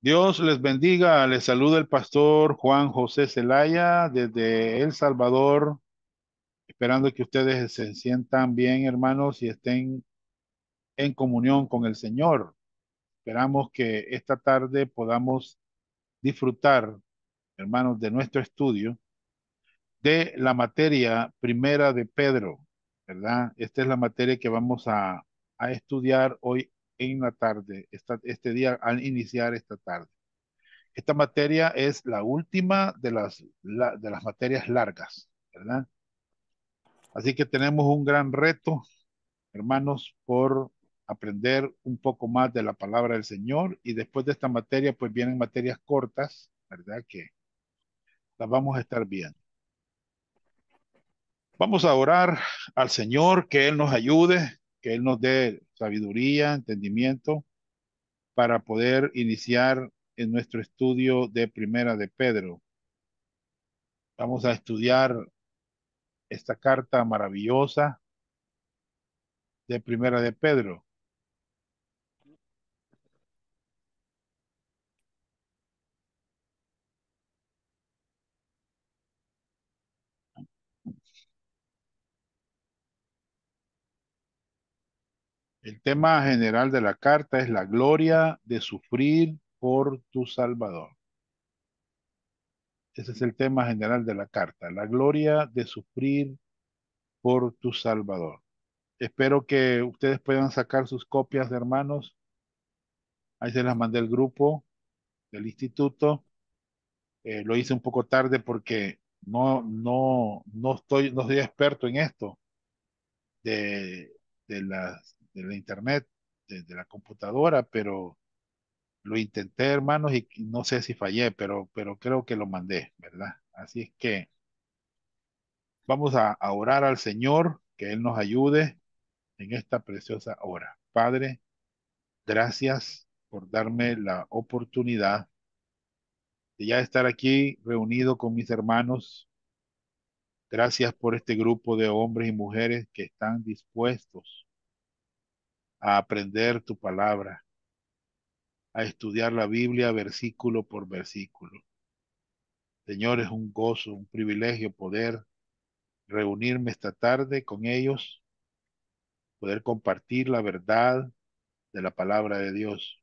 Dios les bendiga, les saluda el pastor Juan José Zelaya, desde El Salvador, esperando que ustedes se sientan bien, hermanos, y estén en comunión con el Señor. Esperamos que esta tarde podamos disfrutar, hermanos, de nuestro estudio de la materia primera de Pedro, ¿verdad? Esta es la materia que vamos a, a estudiar hoy en la tarde, este día, al iniciar esta tarde. Esta materia es la última de las, de las materias largas, ¿verdad? Así que tenemos un gran reto, hermanos, por aprender un poco más de la palabra del Señor y después de esta materia pues vienen materias cortas, ¿verdad? Que las vamos a estar viendo. Vamos a orar al Señor que Él nos ayude, que Él nos dé sabiduría, entendimiento, para poder iniciar en nuestro estudio de Primera de Pedro. Vamos a estudiar esta carta maravillosa de Primera de Pedro. El tema general de la carta es la gloria de sufrir por tu Salvador. Ese es el tema general de la carta, la gloria de sufrir por tu Salvador. Espero que ustedes puedan sacar sus copias, hermanos. Ahí se las mandé al grupo del instituto. Eh, lo hice un poco tarde porque no, no, no, estoy, no soy experto en esto de, de las de la internet, de, la computadora, pero lo intenté, hermanos, y no sé si fallé, pero, pero creo que lo mandé, ¿verdad? Así es que vamos a, a orar al Señor, que Él nos ayude en esta preciosa hora. Padre, gracias por darme la oportunidad de ya estar aquí reunido con mis hermanos. Gracias por este grupo de hombres y mujeres que están dispuestos a aprender tu palabra, a estudiar la Biblia versículo por versículo. Señor, es un gozo, un privilegio poder reunirme esta tarde con ellos, poder compartir la verdad de la palabra de Dios.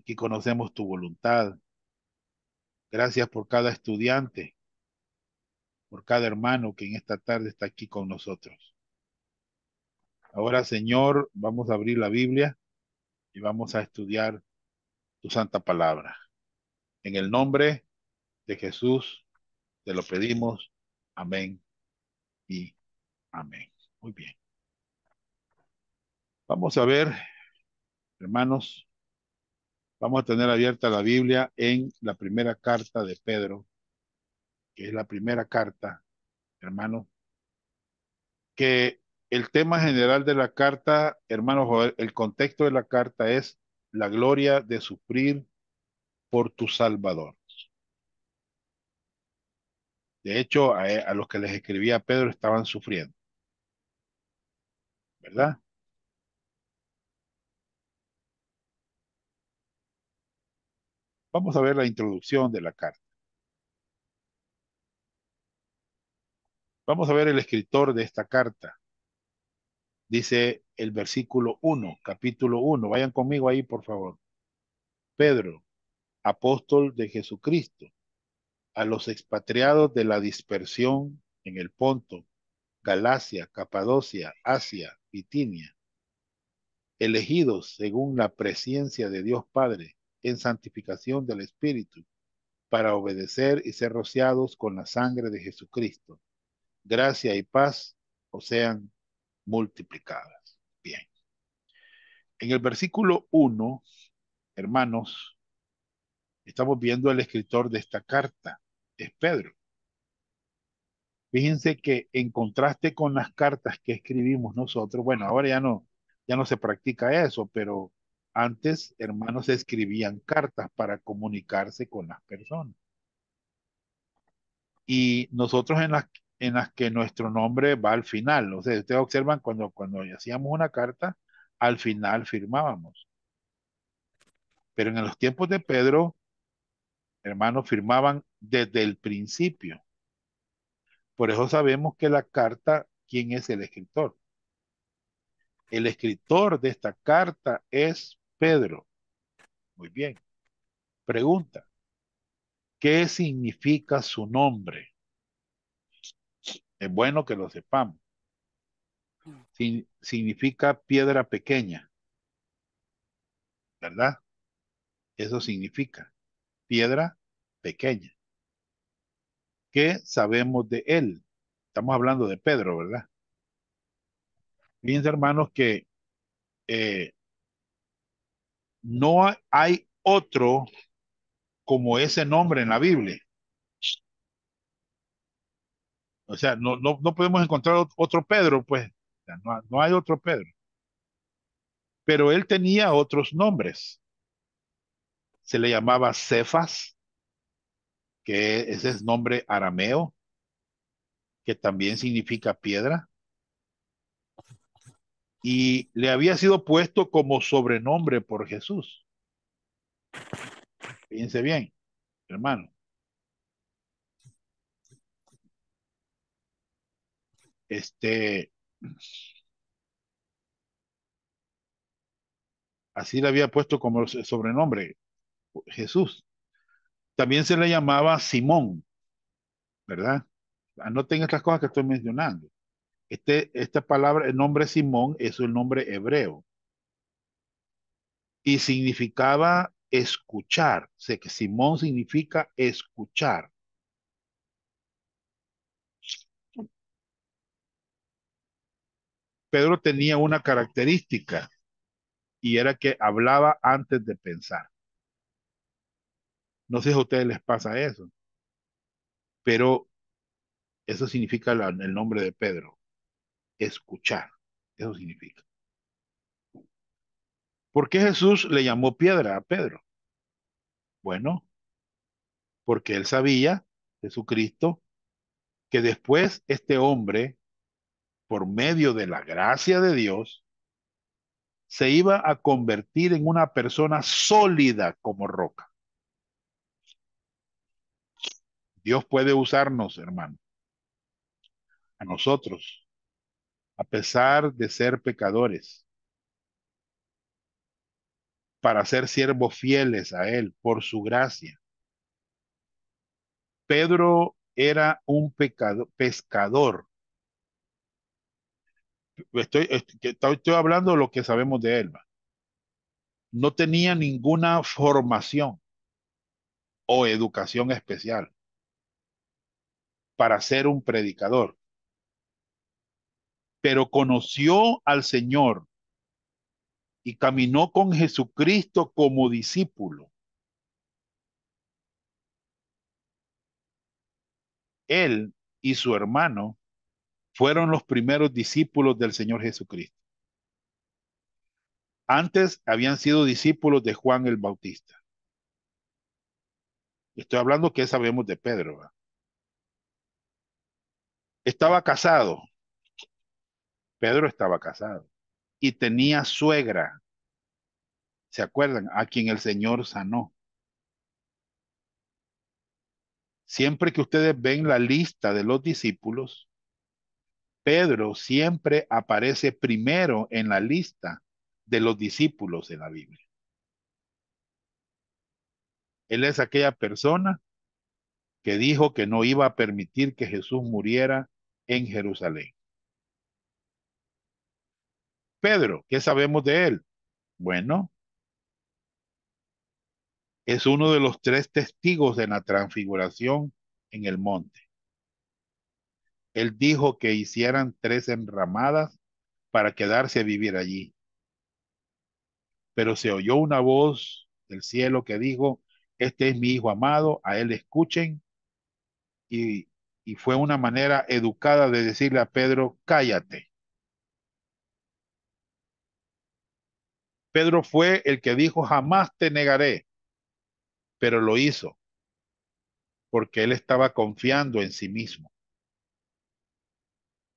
Aquí conocemos tu voluntad. Gracias por cada estudiante, por cada hermano que en esta tarde está aquí con nosotros. Ahora, Señor, vamos a abrir la Biblia y vamos a estudiar tu santa palabra. En el nombre de Jesús te lo pedimos. Amén y amén. Muy bien. Vamos a ver, hermanos, vamos a tener abierta la Biblia en la primera carta de Pedro, que es la primera carta, hermano, que el tema general de la carta, hermanos, el contexto de la carta es la gloria de sufrir por tu Salvador. De hecho, a eh, los que les escribía Pedro estaban sufriendo. ¿Verdad? Vamos a ver la introducción de la carta. Vamos a ver el escritor de esta carta dice el versículo 1, capítulo 1. Vayan conmigo ahí, por favor. Pedro, apóstol de Jesucristo, a los expatriados de la dispersión en el Ponto, Galacia, Capadocia, Asia, Tinia, elegidos según la presencia de Dios Padre en santificación del Espíritu, para obedecer y ser rociados con la sangre de Jesucristo. Gracia y paz o sean multiplicadas. Bien. En el versículo 1, hermanos, estamos viendo el escritor de esta carta, es Pedro. Fíjense que en contraste con las cartas que escribimos nosotros, bueno, ahora ya no, ya no se practica eso, pero antes, hermanos, escribían cartas para comunicarse con las personas. Y nosotros en, las en las que nuestro nombre va al final. O sea, ustedes observan cuando, cuando hacíamos una carta, al final firmábamos. Pero en los tiempos de Pedro, hermanos, firmaban desde el principio. Por eso sabemos que la carta, ¿quién es el escritor? El escritor de esta carta es Pedro. Muy bien. Pregunta. ¿Qué significa su nombre? Es bueno que lo sepamos. Mm. significa piedra pequeña. ¿Verdad? Eso mm. significa piedra pequeña. ¿Qué sabemos de él? Estamos hablando de Pedro, ¿verdad? Fíjense, hermanos, que eh, no hay otro como ese nombre en la Biblia. O sea, no, no, no podemos encontrar otro Pedro, pues. no, hay otro Pedro. Pero él tenía otros nombres. Se le llamaba Cefas, que ese es nombre arameo, que también significa piedra. Y le había sido puesto como sobrenombre por Jesús. Fíjense bien, hermano. Este. Así le había puesto como sobrenombre Jesús. También se le llamaba Simón, ¿verdad? Anoten ah, estas cosas que estoy mencionando. Este, esta palabra, el nombre Simón es un nombre hebreo y significaba escuchar. sé que Simón significa escuchar. Pedro tenía una característica y era que hablaba antes de pensar. No sé si a ustedes les pasa eso, pero eso significa el nombre de Pedro, escuchar, eso significa. ¿Por qué Jesús le llamó piedra a Pedro? Bueno, porque él sabía, Jesucristo, que después este hombre por medio de la gracia de Dios, se iba a convertir en una persona sólida como roca. Dios puede usarnos, hermano, a nosotros, a pesar de ser pecadores, para ser siervos fieles a Él por su gracia. Pedro era un pecado, pescador estoy, estoy hablando de lo que sabemos de él. No tenía ninguna formación o educación especial para ser un predicador. Pero conoció al Señor y caminó con Jesucristo como discípulo. Él y su hermano fueron los primeros discípulos del Señor Jesucristo. Antes habían sido discípulos de Juan el Bautista. Estoy hablando que sabemos de Pedro. Estaba casado. Pedro estaba casado y tenía suegra. ¿Se acuerdan? A quien el Señor sanó. Siempre que ustedes ven la lista de los discípulos, Pedro siempre aparece primero en la lista de los discípulos de la Biblia. Él es aquella persona que dijo que no iba a permitir que Jesús muriera en Jerusalén. Pedro, ¿qué sabemos de él? Bueno, es uno de los tres testigos de la transfiguración en el monte. Él dijo que hicieran tres enramadas para quedarse a vivir allí. Pero se oyó una voz del cielo que dijo, este es mi hijo amado, a él escuchen. Y, y fue una manera educada de decirle a Pedro, cállate. Pedro fue el que dijo, jamás te negaré, pero lo hizo, porque él estaba confiando en sí mismo.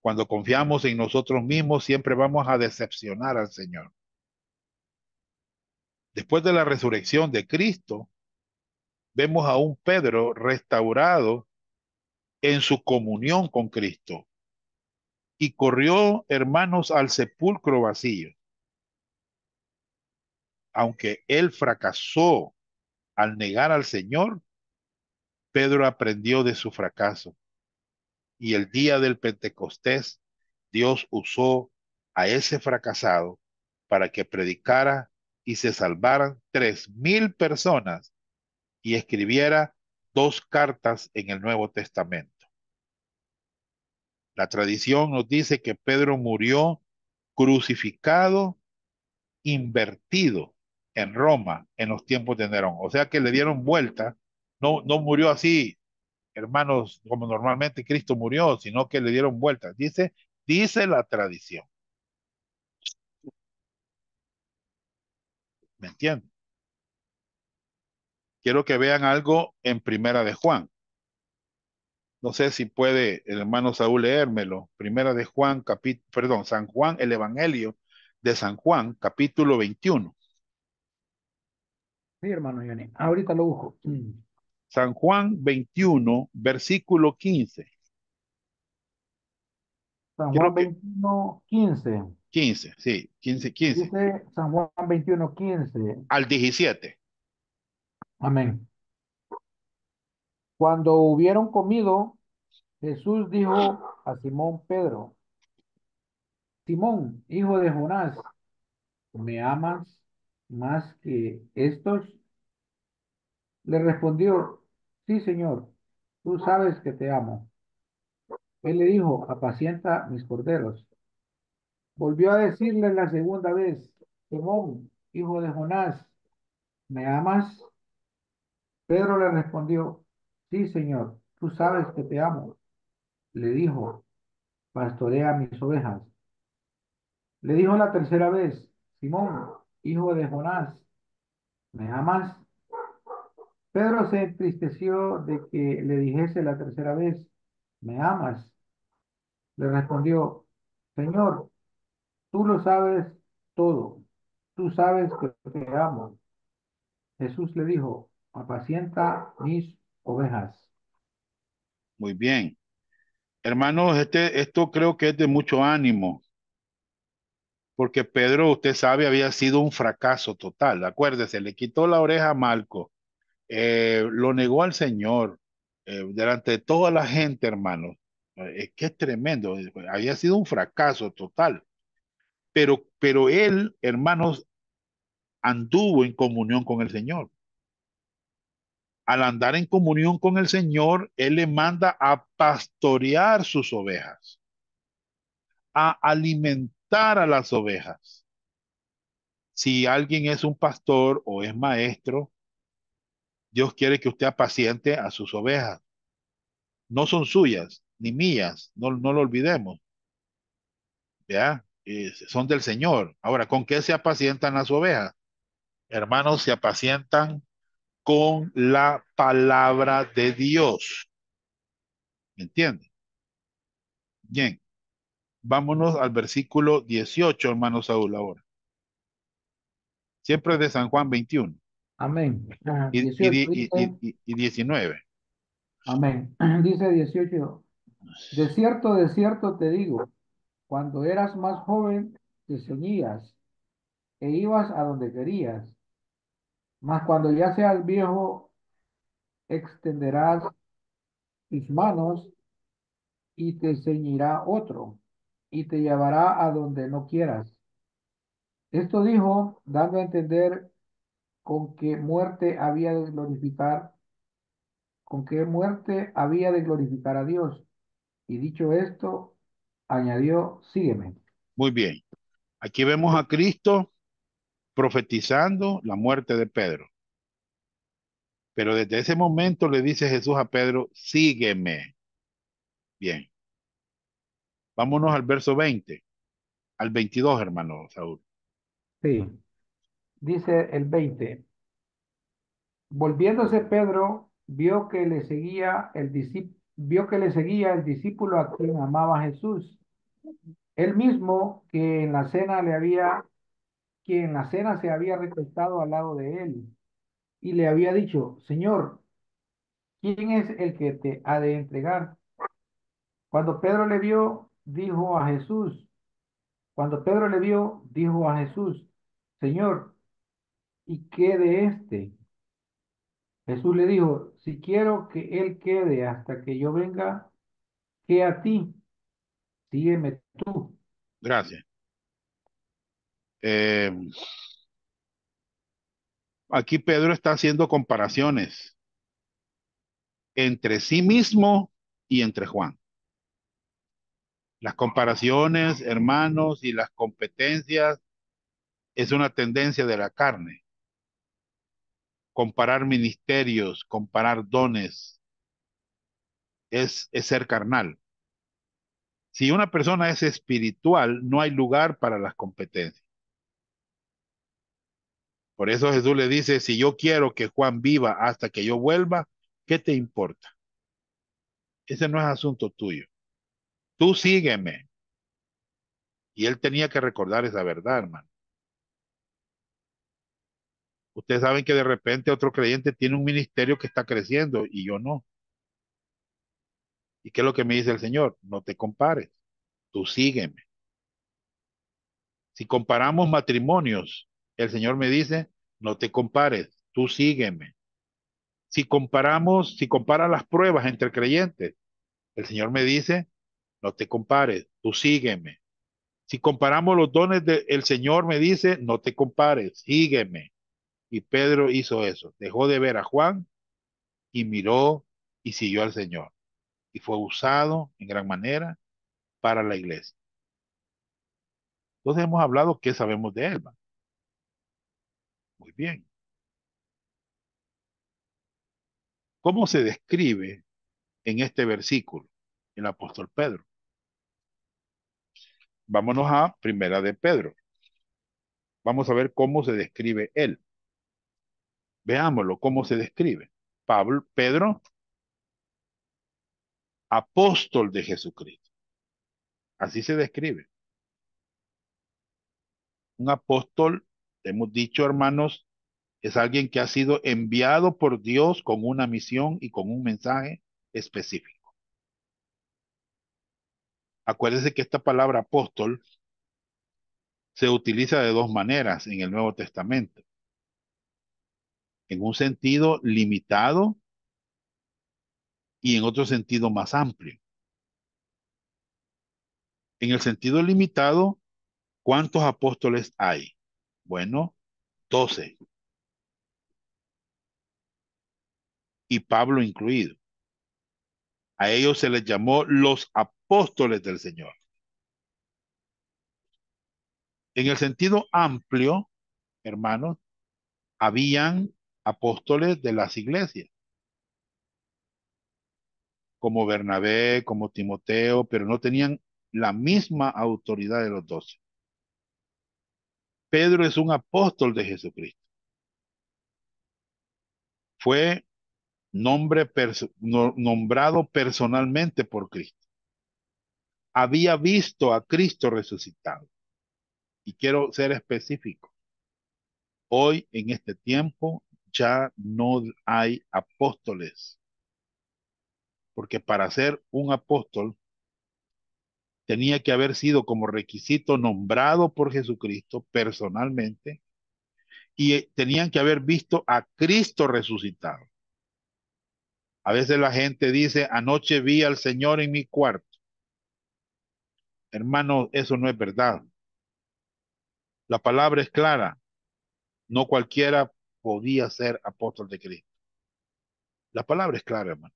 Cuando confiamos en nosotros mismos, siempre vamos a decepcionar al Señor. Después de la resurrección de Cristo, vemos a un Pedro restaurado en su comunión con Cristo. Y corrió, hermanos, al sepulcro vacío. Aunque él fracasó al negar al Señor, Pedro aprendió de su fracaso y el día del Pentecostés, Dios usó a ese fracasado para que predicara y se salvaran tres mil personas y escribiera dos cartas en el Nuevo Testamento. La tradición nos dice que Pedro murió crucificado, invertido en Roma en los tiempos de Nerón. O sea que le dieron vuelta, no, no murió así hermanos, como normalmente Cristo murió, sino que le dieron vueltas. Dice, dice la tradición. ¿Me entienden? Quiero que vean algo en Primera de Juan. No sé si puede el hermano Saúl leérmelo. Primera de Juan, perdón, San Juan, el Evangelio de San Juan, capítulo 21. Sí, hermano Johnny. Ahorita lo busco. Mm. San Juan 21, versículo 15. San Juan 21, 15. 15, sí, 15, 15. Dice San Juan 21, 15. Al 17. Amén. Cuando hubieron comido, Jesús dijo a Simón Pedro, Simón, hijo de Jonás, ¿me amas más que estos? Le respondió, Sí, señor, tú sabes que te amo. Él le dijo, apacienta mis corderos. Volvió a decirle la segunda vez, Simón, hijo de Jonás, ¿me amas? Pedro le respondió, sí, Señor, tú sabes que te amo. Le dijo, pastorea mis ovejas. Le dijo la tercera vez, Simón, hijo de Jonás, ¿me amas? Pedro se entristeció de que le dijese la tercera vez, ¿me amas? Le respondió, Señor, tú lo sabes todo, tú sabes que te amo. Jesús le dijo, apacienta mis ovejas. Muy bien. Hermanos, este, esto creo que es de mucho ánimo, porque Pedro, usted sabe, había sido un fracaso total. Acuérdese, le quitó la oreja a Malco eh, lo negó al Señor eh, delante de toda la gente, hermanos. Es eh, que es tremendo, pues, había sido un fracaso total. Pero, pero él, hermanos, anduvo en comunión con el Señor. Al andar en comunión con el Señor, Él le manda a pastorear sus ovejas, a alimentar a las ovejas. Si alguien es un pastor o es maestro, Dios quiere que usted apaciente a sus ovejas. No son suyas, ni mías, no, no lo olvidemos. ¿Ya? Eh, son del Señor. Ahora, ¿con qué se apacientan las ovejas? Hermanos, se apacientan con la palabra de Dios. ¿Me entiende? Bien. Vámonos al versículo 18, hermanos, Saúl, ahora. Siempre de San Juan 21. Amén. y, 18, 19. Amén. Dice 18. De cierto, de cierto te digo, cuando eras más joven te ceñías e ibas a donde querías, mas cuando ya seas viejo extenderás tus manos y te ceñirá otro y te llevará a donde no quieras. Esto dijo, dando a entender con qué muerte había de glorificar, con qué muerte había de glorificar a Dios. Y dicho esto, añadió, sígueme. Muy bien. Aquí vemos a Cristo profetizando la muerte de Pedro. Pero desde ese momento le dice Jesús a Pedro, sígueme. Bien. Vámonos al verso 20, al 22, hermano Saúl. Sí. Dice el 20. Volviéndose Pedro, vio que le seguía el discípulo, vio que le seguía el discípulo a quien amaba Jesús. el mismo que en la cena le había, quien en la cena se había recostado al lado de él y le había dicho, Señor, ¿quién es el que te ha de entregar? Cuando Pedro le vio, dijo a Jesús, cuando Pedro le vio, dijo a Jesús, Señor, y quede este Jesús le dijo, si quiero que él quede hasta que yo venga, que a ti, sígueme tú. Gracias. Em, aquí Pedro está haciendo comparaciones entre sí mismo y entre Juan. Las comparaciones, hermanos, y las competencias es una tendencia de la carne comparar ministerios, comparar dones, es, ser carnal. Si una persona es espiritual, no hay lugar para las competencias. Por eso Jesús le dice, si yo quiero que Juan viva hasta que yo vuelva, ¿qué te importa? Ese no es asunto tuyo. Tú sígueme. Y él tenía que recordar esa verdad, hermano. Ustedes saben que de repente otro creyente tiene un ministerio que está creciendo y yo no. ¿Y qué es lo que me dice el Señor? No te compares, tú sígueme. Si comparamos matrimonios, el Señor me dice, no te compares, tú sígueme. Si comparamos, si compara las pruebas entre creyentes, el Señor me dice, no te compares, tú sígueme. Si comparamos los dones el Señor, me dice, no te compares, sígueme. Y Pedro hizo eso, dejó de ver a Juan y miró y siguió al Señor. Y fue usado en gran manera para la iglesia. Entonces hemos hablado qué sabemos de él. Muy bien. ¿Cómo se describe en este versículo el apóstol Pedro? Vámonos a Primera de Pedro. Vamos a ver cómo se describe él. Veámoslo, cómo se describe. Pablo, Pedro, apóstol de Jesucristo. Así se describe. Un apóstol, hemos dicho hermanos, es alguien que ha sido enviado por Dios con una misión y con un mensaje específico. Acuérdense que esta palabra apóstol se utiliza de dos maneras en el Nuevo Testamento en un sentido limitado y en otro sentido más amplio. En el sentido limitado, ¿cuántos apóstoles hay? Bueno, doce. Y Pablo incluido. A ellos se les llamó los apóstoles del Señor. En el sentido amplio, hermanos, habían apóstoles de las iglesias, como Bernabé, como Timoteo, pero no tenían la misma autoridad de los doce. Pedro es un apóstol de Jesucristo. Fue nombre nombrado personalmente por Cristo. Había visto a Cristo resucitado. Y quiero ser específico. Hoy, en este tiempo, ya no hay apóstoles. Porque para ser un apóstol tenía que haber sido como requisito nombrado por Jesucristo personalmente y eh, tenían que haber visto a Cristo resucitado. A veces la gente dice, anoche vi al Señor en mi cuarto. Hermano, eso no es verdad. La palabra es clara. No cualquiera podía ser apóstol de Cristo. La palabra es clara, hermano.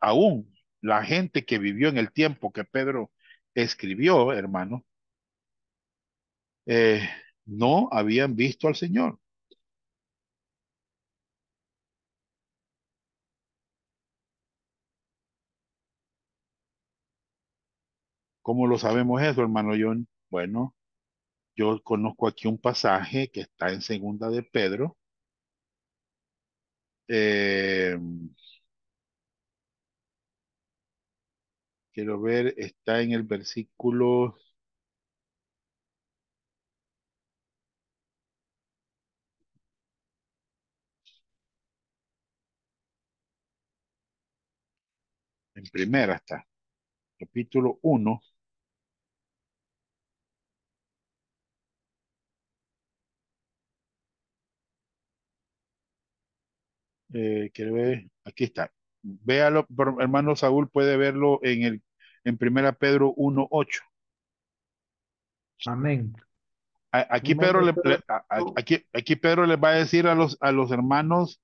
Aún la gente que vivió en el tiempo que Pedro escribió, hermano, eh, no habían visto al Señor. ¿Cómo lo sabemos eso, hermano John? Bueno, yo conozco aquí un pasaje que está en segunda de Pedro. Eh, quiero ver, está en el versículo en primera está, capítulo 1, Eh, aquí está. Véalo, hermano Saúl puede verlo en el en Primera Pedro 1.8. Amén. aquí, Pedro le, aquí, aquí Pedro les va a decir a los, a los hermanos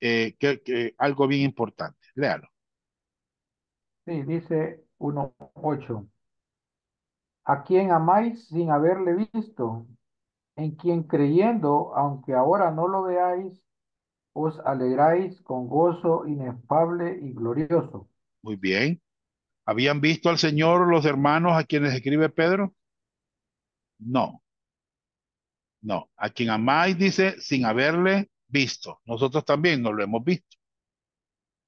eh, que, algo bien importante. Léalo. Sí, dice 1.8. A quien amáis sin haberle visto, en quien creyendo, aunque ahora no lo veáis, os alegráis con gozo inefable y glorioso. Muy bien. ¿Habían visto al Señor los hermanos a quienes escribe Pedro? No. No. A quien amáis dice sin haberle visto. Nosotros también no lo hemos visto.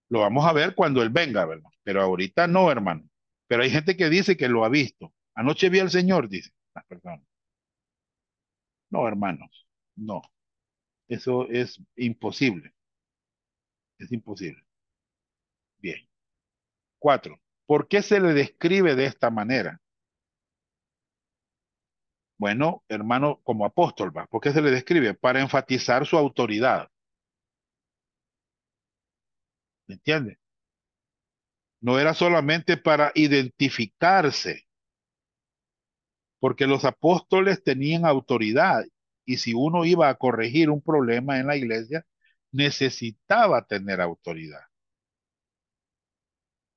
Lo vamos a ver cuando Él venga, ¿verdad? Pero ahorita no, hermano. Pero hay gente que dice que lo ha visto. Anoche vi al Señor, dice las ah, personas. No, hermanos, no. Eso es imposible. Es imposible. Bien. Cuatro. ¿Por qué se le describe de esta manera? Bueno, hermano, como apóstol, ¿va? ¿por qué se le describe? Para enfatizar su autoridad. ¿Me entiende? No era solamente para identificarse, porque los apóstoles tenían autoridad y si uno iba a corregir un problema en la iglesia, necesitaba tener autoridad.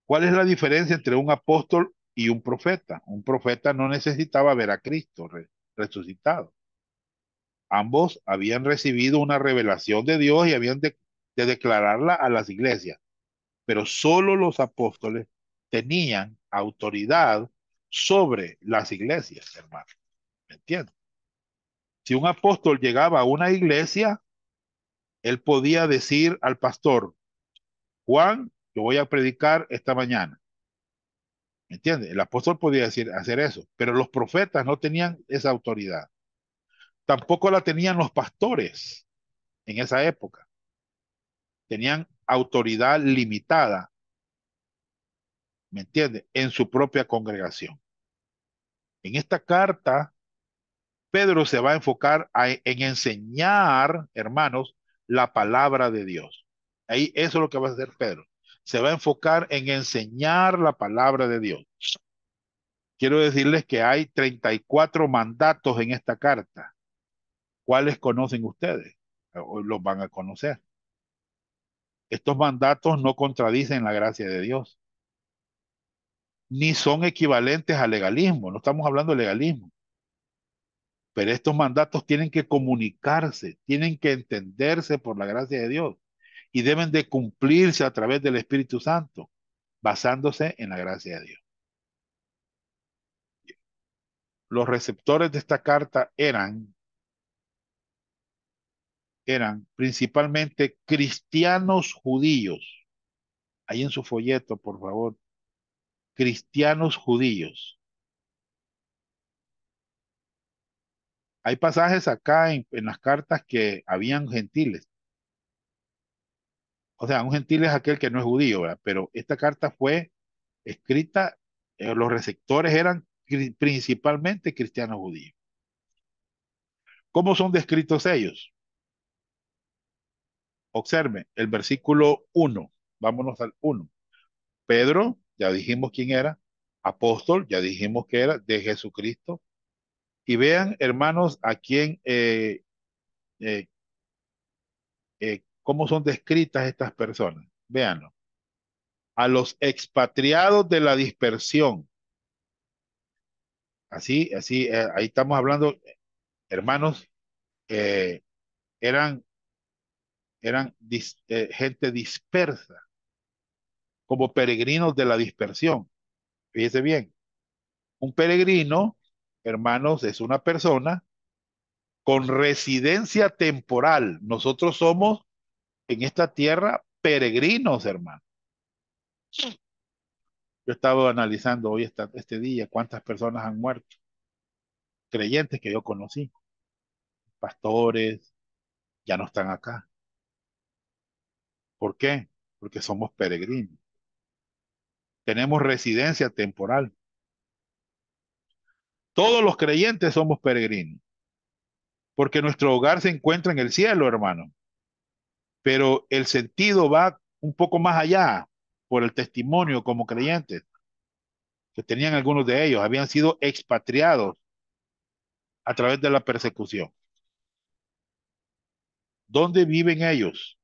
¿Cuál es la diferencia entre un apóstol y un profeta? Un profeta no necesitaba ver a Cristo resucitado. Ambos habían recibido una revelación de Dios y habían de, de declararla a las iglesias, pero solo los apóstoles tenían autoridad sobre las iglesias, hermano. ¿Me entiendes? si un apóstol llegaba a una iglesia, él podía decir al pastor, Juan, yo voy a predicar esta mañana. ¿Me entiendes? El apóstol podía decir, hacer eso, pero los profetas no tenían esa autoridad. Tampoco la tenían los pastores en esa época. Tenían autoridad limitada, ¿me entiendes? En su propia congregación. En esta carta, Pedro se va a enfocar en enseñar, hermanos, la palabra de Dios. Ahí eso es lo que va a hacer Pedro. Se va a enfocar en enseñar la palabra de Dios. Quiero decirles que hay 34 mandatos en esta carta. ¿Cuáles conocen ustedes? Hoy Los van a conocer. Estos mandatos no contradicen la gracia de Dios. Ni son equivalentes al legalismo. No estamos hablando de legalismo. Pero estos mandatos tienen que comunicarse, tienen que entenderse por la gracia de Dios y deben de cumplirse a través del Espíritu Santo, basándose en la gracia de Dios. Los receptores de esta carta eran eran principalmente cristianos judíos. Ahí en su folleto, por favor. Cristianos judíos. hay pasajes acá en, las cartas que habían gentiles. O sea, un gentil es aquel que no es judío, pero esta carta fue escrita, eh, los receptores eran principalmente cristianos judíos. ¿Cómo son descritos ellos? Observe el versículo 1, vámonos al 1. Pedro, ya dijimos quién era, apóstol, ya dijimos que era de Jesucristo, y vean, hermanos, a quién, eh, eh, eh, cómo son descritas estas personas. Veanlo. A los expatriados de la dispersión. Así, así, ahí estamos hablando, hermanos, eran, eran gente dispersa, como peregrinos de la dispersión. Fíjese bien, un peregrino hermanos, es una persona con residencia temporal. Nosotros somos en esta tierra peregrinos, hermano. Yo estaba analizando hoy este día cuántas personas han muerto, creyentes que yo conocí, pastores, ya no están acá. ¿Por qué? Porque somos peregrinos. Tenemos residencia temporal. Todos los creyentes somos peregrinos, porque nuestro hogar se encuentra en el cielo, hermano. Pero el sentido va un poco más allá por el testimonio como creyentes que tenían algunos de ellos, habían sido expatriados a través de la persecución. ¿Dónde viven ellos?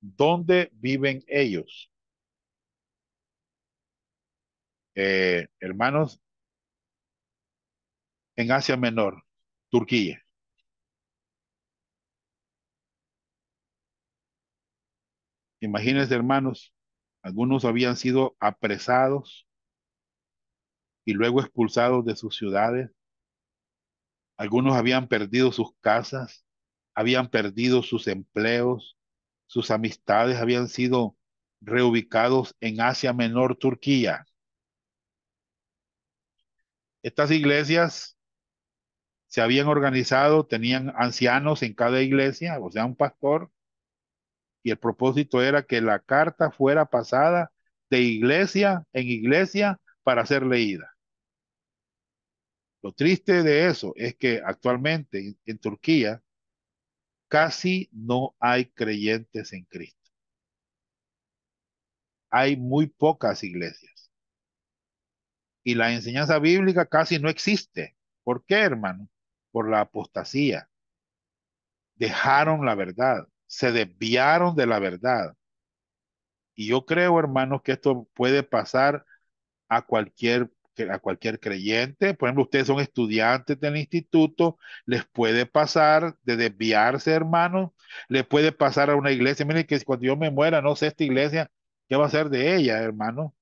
¿Dónde viven ellos? Eh, hermanos, en Asia Menor, Turquía. Imagínense, hermanos, algunos habían sido apresados y luego expulsados de sus ciudades. Algunos habían perdido sus casas, habían perdido sus empleos, sus amistades habían sido reubicados en Asia Menor, Turquía. Estas iglesias se habían organizado, tenían ancianos en cada iglesia, o sea, un pastor, y el propósito era que la carta fuera pasada de iglesia en iglesia para ser leída. Lo triste de eso es que actualmente en, Turquía casi no hay creyentes en Cristo. Hay muy pocas iglesias. Y la enseñanza bíblica casi no existe. ¿Por qué, hermano? por la apostasía. Dejaron la verdad, se desviaron de la verdad. Y yo creo, hermanos, que esto puede pasar a cualquier a cualquier creyente. Por ejemplo, ustedes son estudiantes del instituto, les puede pasar de desviarse, hermanos, les puede pasar a una iglesia. Miren que cuando yo me muera, no sé esta iglesia, ¿qué va a ser de ella, hermano?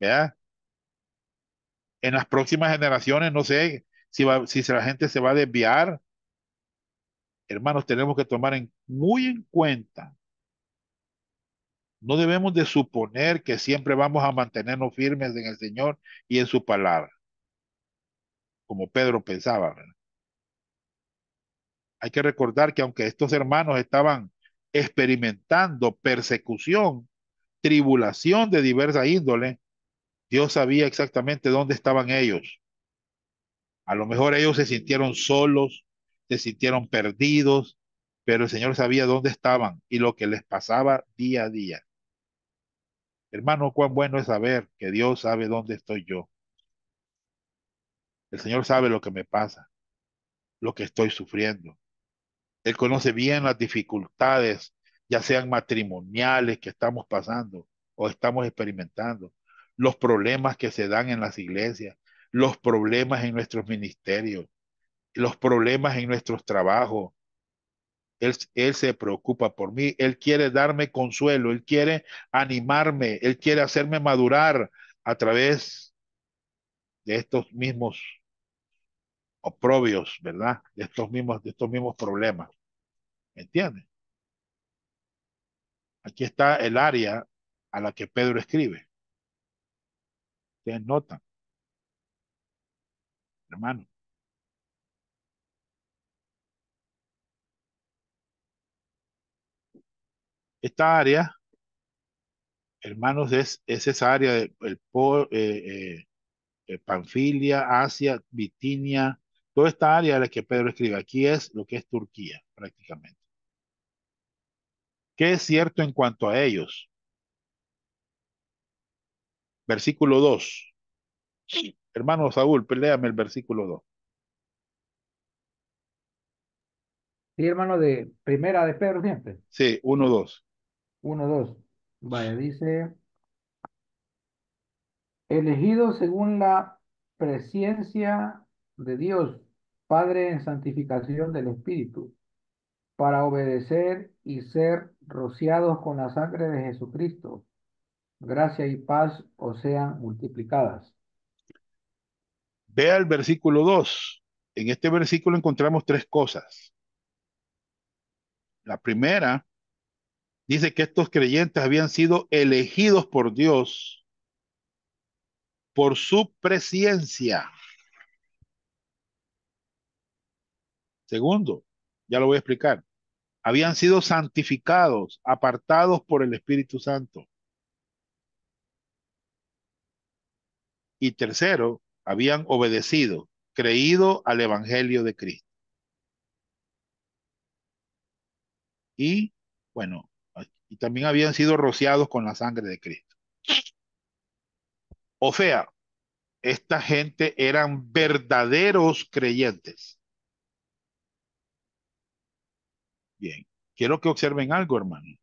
¿Ya? En las próximas generaciones, no sé si, la gente se va a desviar. Hermanos, tenemos que tomar en, muy en cuenta. No debemos de suponer que siempre vamos a mantenernos firmes en el Señor y en su palabra, como Pedro pensaba. Hay que recordar que aunque estos hermanos estaban experimentando persecución, tribulación de diversa índole, Dios sabía exactamente dónde estaban ellos. A lo mejor ellos se sintieron solos, se sintieron perdidos, pero el Señor sabía dónde estaban y lo que les pasaba día a día. Hermano, cuán bueno es saber que Dios sabe dónde estoy yo. El Señor sabe lo que me pasa, lo que estoy sufriendo. Él conoce bien las dificultades, ya sean matrimoniales que estamos pasando o estamos experimentando, los problemas que se dan en las iglesias, los problemas en nuestros ministerios, los problemas en nuestros trabajos. Él, él, se preocupa por mí, Él quiere darme consuelo, Él quiere animarme, Él quiere hacerme madurar a través de estos mismos oprobios, ¿verdad? De estos mismos, de estos mismos problemas. ¿Me Aquí está el área a la que Pedro escribe. Ustedes notan hermano. Esta área, hermanos, es, esa área de, eh, eh, eh, Panfilia, Asia, Bitinia, toda esta área de la que Pedro escribe. Aquí es lo que es Turquía, prácticamente. ¿Qué es cierto en cuanto a ellos? Versículo 2. Hermano Saúl, peleame el versículo 2. Sí, hermano, de primera de Pedro siempre. Sí, 1, 2. 1, 2. Vaya, dice, elegido según la presencia de Dios, Padre en santificación del Espíritu, para obedecer y ser rociados con la sangre de Jesucristo. Gracia y paz os sean multiplicadas. Vea el versículo 2. En este versículo encontramos tres cosas. La primera dice que estos creyentes habían sido elegidos por Dios por su presencia. Segundo, ya lo voy a explicar, habían sido santificados, apartados por el Espíritu Santo. Y tercero, habían obedecido, creído al Evangelio de Cristo. Y bueno, y también habían sido rociados con la sangre de Cristo. O sea, esta gente eran verdaderos creyentes. Bien, quiero que observen algo, hermano.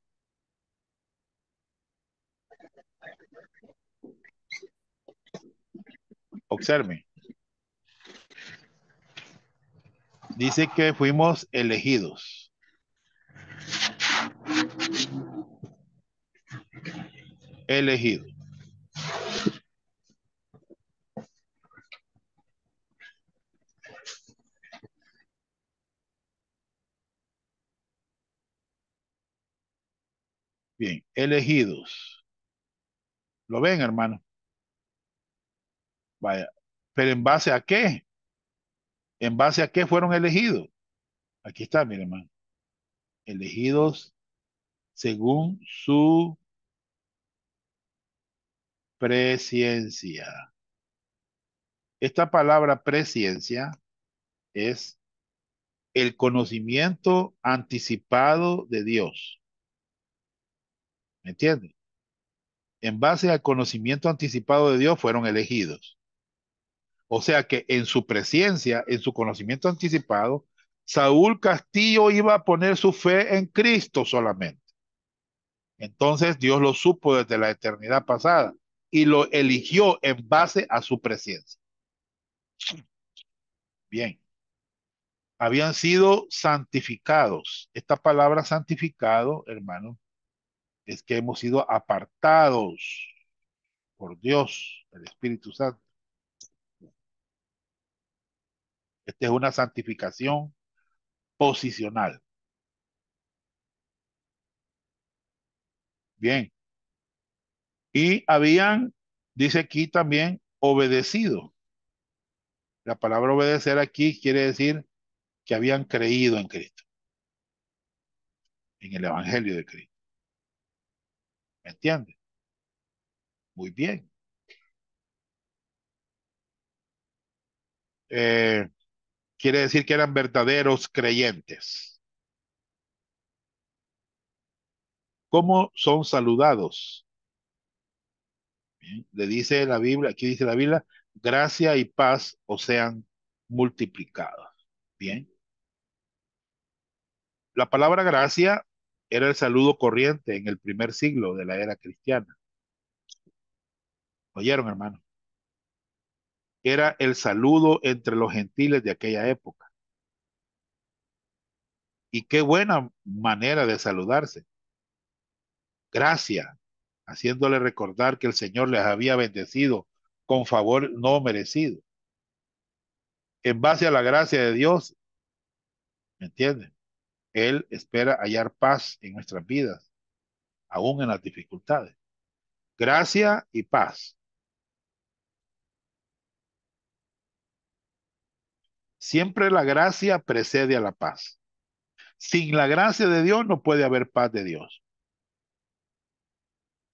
Observe. Dice que fuimos elegidos. Elegido. Bien, elegidos. ¿Lo ven, hermano? pero ¿en base a qué? ¿En base a qué fueron elegidos? Aquí está, mi hermano. Elegidos según su presciencia. Esta palabra presciencia es el conocimiento anticipado de Dios. ¿Me entiendes? En base al conocimiento anticipado de Dios fueron elegidos. O sea que en su presencia, en su conocimiento anticipado, Saúl Castillo iba a poner su fe en Cristo solamente. Entonces Dios lo supo desde la eternidad pasada y lo eligió en base a su presencia. Bien. Habían sido santificados. Esta palabra santificado, hermano, es que hemos sido apartados por Dios, el Espíritu Santo. Esta es una santificación posicional. Bien. Y habían, dice aquí también, obedecido. La palabra obedecer aquí quiere decir que habían creído en Cristo, en el Evangelio de Cristo. ¿Me entiendes? Muy bien. Eh, quiere decir que eran verdaderos creyentes. ¿Cómo son saludados? le dice la Biblia, aquí dice la Biblia, gracia y paz o sean multiplicados. Bien. La palabra gracia era el saludo corriente en el primer siglo de la era cristiana. ¿Oyeron, hermano? era el saludo entre los gentiles de aquella época. Y qué buena manera de saludarse. Gracia, haciéndole recordar que el Señor les había bendecido con favor no merecido. En base a la gracia de Dios, ¿me entienden? Él espera hallar paz en nuestras vidas, aún en las dificultades. Gracia y paz Siempre la gracia precede a la paz. Sin la gracia de Dios no puede haber paz de Dios.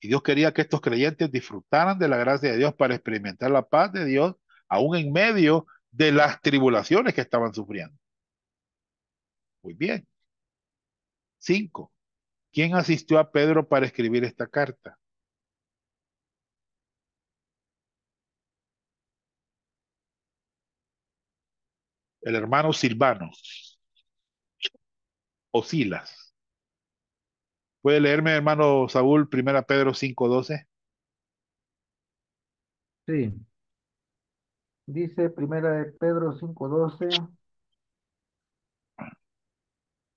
Y Dios quería que estos creyentes disfrutaran de la gracia de Dios para experimentar la paz de Dios, aún en medio de las tribulaciones que estaban sufriendo. Muy bien. Cinco. ¿Quién asistió a Pedro para escribir esta carta? el hermano Silvano o Silas. ¿Puede leerme, hermano Saúl, primera Pedro 5.12? Sí. Dice primera de Pedro 5.12. doce,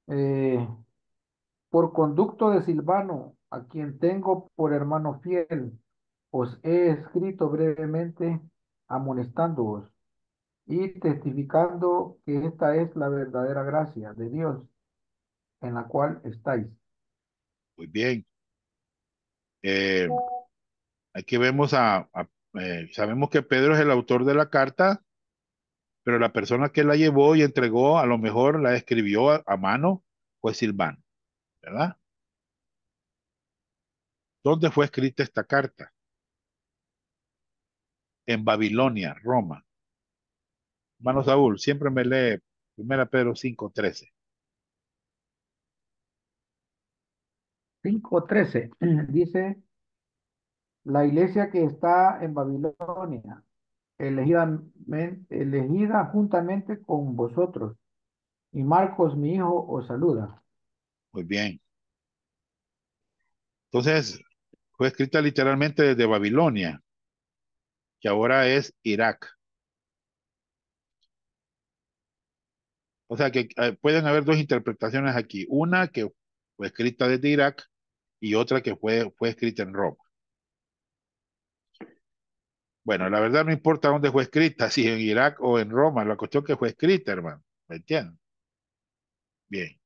eh, por conducto de Silvano, a quien tengo por hermano fiel, os he escrito brevemente amonestándoos y testificando que esta es la verdadera gracia de Dios en la cual estáis. Muy bien. Eh, aquí vemos a, eh, sabemos que Pedro es el autor de la carta, pero la persona que la llevó y entregó, a lo mejor la escribió a, mano, fue Silván, ¿verdad? ¿Dónde fue escrita esta carta? En Babilonia, Roma. Hermano Saúl, siempre me lee Primera Pedro 5.13. 5.13 dice, la iglesia que está en Babilonia, elegida, elegida juntamente con vosotros. Y Marcos, mi hijo, os saluda. Muy bien. Entonces, fue escrita literalmente desde Babilonia, que ahora es Irak. O sea que eh, pueden haber dos interpretaciones aquí. Una que fue escrita desde Irak y otra que fue, fue escrita en Roma. Bueno, la verdad no importa dónde fue escrita, si en Irak o en Roma, la cuestión que fue escrita, hermano. ¿Me entienden? Bien.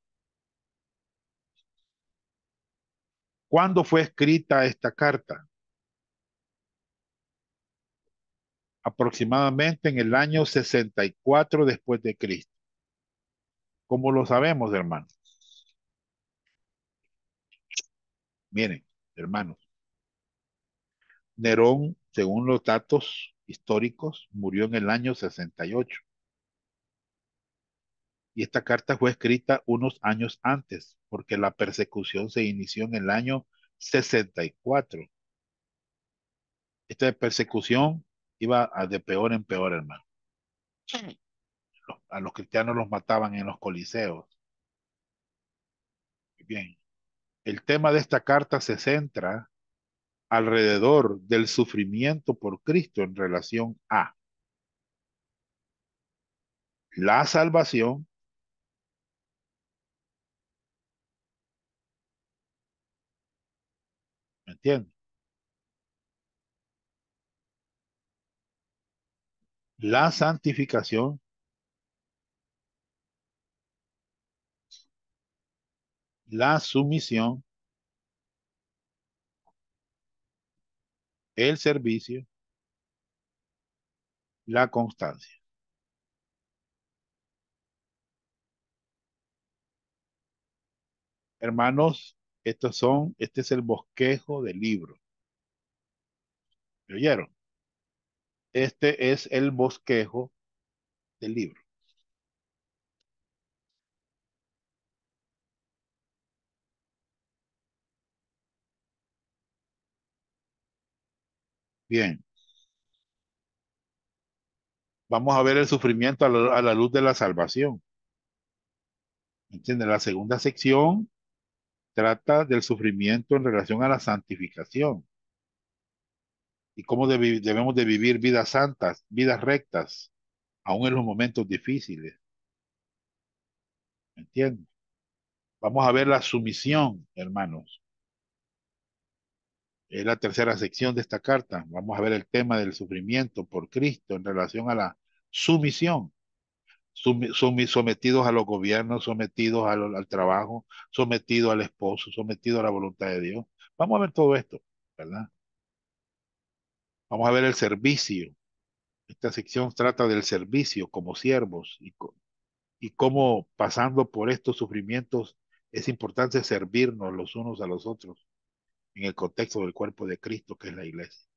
¿Cuándo fue escrita esta carta? Aproximadamente en el año 64 después de Cristo. ¿Cómo lo sabemos, hermanos? Miren, hermanos, Nerón, según los datos históricos, murió en el año 68. Y esta carta fue escrita unos años antes, porque la persecución se inició en el año 64. Esta persecución iba de peor en peor, hermano a los cristianos los mataban en los coliseos. Bien, el tema de esta carta se centra alrededor del sufrimiento por Cristo en relación a la salvación, ¿me entiendes? La santificación la sumisión, el servicio, la constancia. Hermanos, estos son, este es el bosquejo del libro. ¿Me oyeron? Este es el bosquejo del libro. Bien. Vamos a ver el sufrimiento a la, luz de la salvación. Entiende, La segunda sección trata del sufrimiento en relación a la santificación y cómo debemos de vivir vidas santas, vidas rectas, aún en los momentos difíciles. ¿Me Vamos a ver la sumisión, hermanos es la tercera sección de esta carta. Vamos a ver el tema del sufrimiento por Cristo en relación a la sumisión. sometidos a los gobiernos, sometidos al, trabajo, sometidos al esposo, sometidos a la voluntad de Dios. Vamos a ver todo esto, ¿verdad? Vamos a ver el servicio. Esta sección trata del servicio como siervos y cómo pasando por estos sufrimientos es importante servirnos los unos a los otros en el contexto del cuerpo de Cristo que es la iglesia.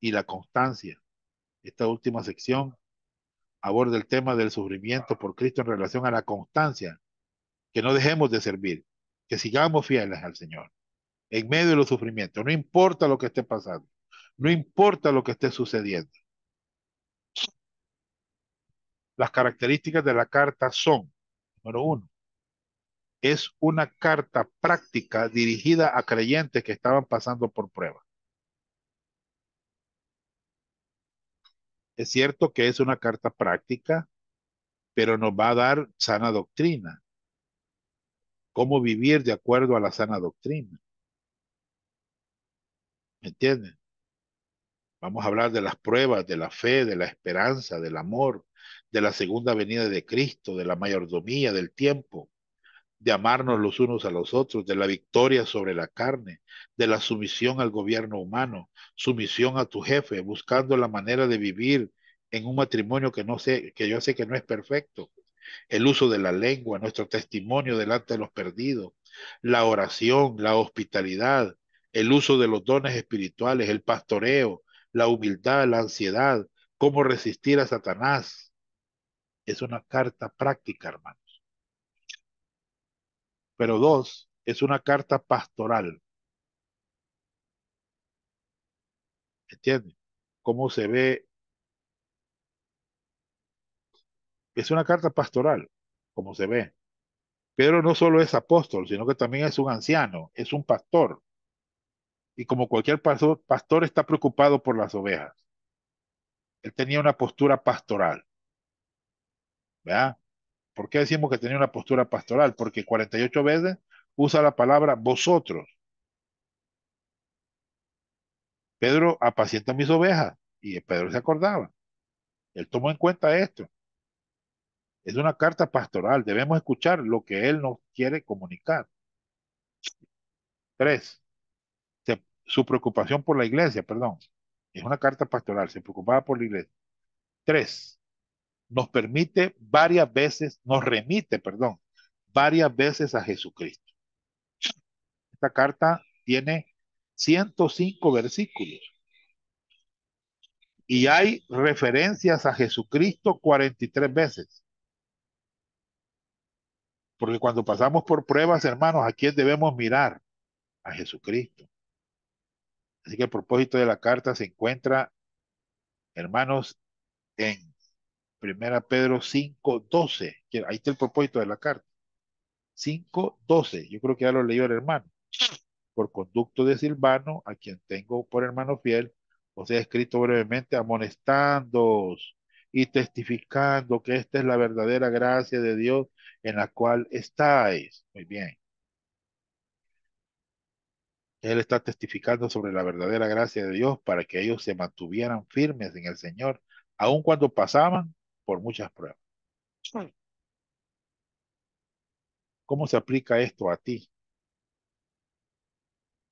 Y la constancia. Esta última sección aborda el tema del sufrimiento por Cristo en relación a la constancia, que no dejemos de servir, que sigamos fieles al Señor, en medio de los sufrimientos, no importa lo que esté pasando, no importa lo que esté sucediendo. Las características de la carta son, número uno, es una carta práctica dirigida a creyentes que estaban pasando por prueba. Es cierto que es una carta práctica, pero nos va a dar sana doctrina. Cómo vivir de acuerdo a la sana doctrina. ¿Me entienden? Vamos a hablar de las pruebas, de la fe, de la esperanza, del amor, de la segunda venida de Cristo, de la mayordomía, del tiempo de amarnos los unos a los otros, de la victoria sobre la carne, de la sumisión al gobierno humano, sumisión a tu jefe, buscando la manera de vivir en un matrimonio que no sé, que yo sé que no es perfecto, el uso de la lengua, nuestro testimonio delante de los perdidos, la oración, la hospitalidad, el uso de los dones espirituales, el pastoreo, la humildad, la ansiedad, cómo resistir a Satanás. Es una carta práctica, hermano pero dos, es una carta pastoral. ¿Entiendes? Cómo se ve. Es una carta pastoral, como se ve. Pero no solo es apóstol, sino que también es un anciano, es un pastor. Y como cualquier pastor, pastor está preocupado por las ovejas. Él tenía una postura pastoral. ¿Verdad? ¿Por qué decimos que tenía una postura pastoral? Porque 48 veces usa la palabra vosotros. Pedro apacienta mis ovejas y Pedro se acordaba. Él tomó en cuenta esto. Es una carta pastoral. Debemos escuchar lo que él nos quiere comunicar. Tres, su preocupación por la iglesia, perdón. Es una carta pastoral, se preocupaba por la iglesia. Tres, nos permite varias veces, nos remite, perdón, varias veces a Jesucristo. Esta carta tiene 105 versículos. Y hay referencias a Jesucristo 43 veces. Porque cuando pasamos por pruebas, hermanos, ¿a quién debemos mirar? A Jesucristo. Así que el propósito de la carta se encuentra, hermanos, en Primera Pedro 5, 12. Ahí está el propósito de la carta. 5, 12. Yo creo que ya lo leyó el hermano. Por conducto de Silvano, a quien tengo por hermano fiel, os he escrito brevemente amonestándoos y testificando que esta es la verdadera gracia de Dios en la cual estáis. Muy bien. Él está testificando sobre la verdadera gracia de Dios para que ellos se mantuvieran firmes en el Señor, aun cuando pasaban por muchas pruebas. ¿Cómo se aplica esto a ti?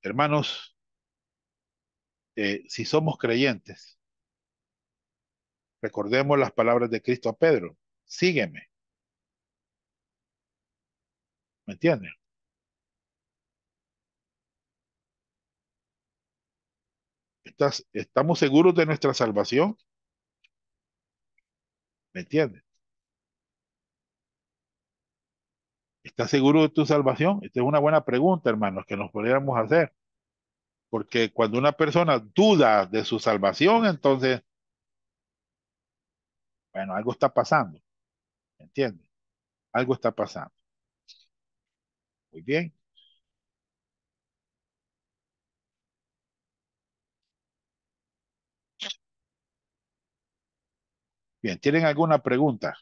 Hermanos, eh, si somos creyentes, recordemos las palabras de Cristo a Pedro, sígueme. ¿Me entiendes? ¿Estás, ¿Estamos seguros de nuestra salvación? ¿Me entiendes? ¿Estás seguro de tu salvación? Esta es una buena pregunta, hermanos, que nos podríamos hacer. Porque cuando una persona duda de su salvación, entonces, bueno, algo está pasando. ¿Me entiendes? Algo está pasando. Muy bien. Bien, ¿tienen alguna pregunta?